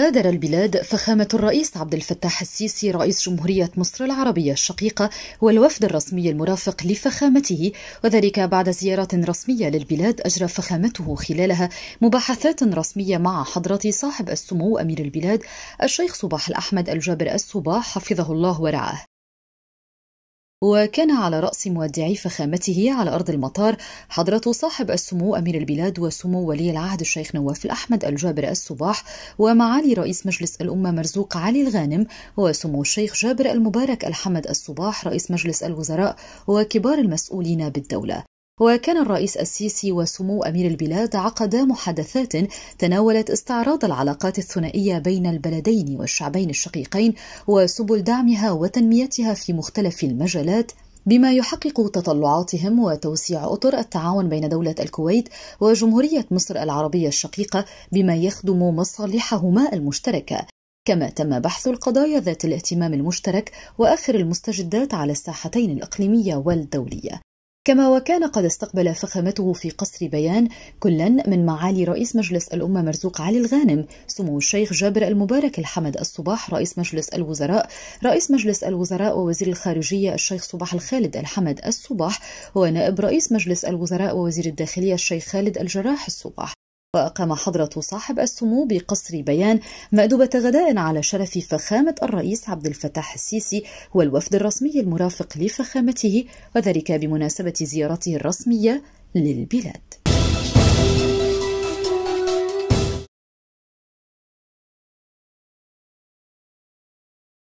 غادر البلاد فخامة الرئيس عبد الفتاح السيسي رئيس جمهورية مصر العربية الشقيقة والوفد الرسمي المرافق لفخامته وذلك بعد زيارة رسمية للبلاد أجرى فخامته خلالها مباحثات رسمية مع حضرة صاحب السمو أمير البلاد الشيخ صباح الأحمد الجابر الصباح حفظه الله ورعاه وكان على رأس مودعي فخامته على أرض المطار حضرة صاحب السمو أمير البلاد وسمو ولي العهد الشيخ نواف الأحمد الجابر الصباح ومعالي رئيس مجلس الأمة مرزوق علي الغانم وسمو الشيخ جابر المبارك الحمد الصباح رئيس مجلس الوزراء وكبار المسؤولين بالدولة وكان الرئيس السيسي وسمو أمير البلاد عقدا محادثات تناولت استعراض العلاقات الثنائية بين البلدين والشعبين الشقيقين وسبل دعمها وتنميتها في مختلف المجالات بما يحقق تطلعاتهم وتوسيع اطر التعاون بين دوله الكويت وجمهوريه مصر العربيه الشقيقه بما يخدم مصالحهما المشتركه كما تم بحث القضايا ذات الاهتمام المشترك واخر المستجدات على الساحتين الاقليميه والدوليه كما وكان قد استقبل فخامته في قصر بيان كلا من معالي رئيس مجلس الأمة مرزوق علي الغانم سمو الشيخ جابر المبارك الحمد الصباح رئيس مجلس الوزراء رئيس مجلس الوزراء ووزير الخارجية الشيخ صباح الخالد الحمد الصباح ونائب رئيس مجلس الوزراء ووزير الداخلية الشيخ خالد الجراح الصباح وأقام حضرة صاحب السمو بقصر بيان مأدبة غداء على شرف فخامة الرئيس عبد الفتاح السيسي والوفد الرسمي المرافق لفخامته وذلك بمناسبة زيارته الرسمية للبلاد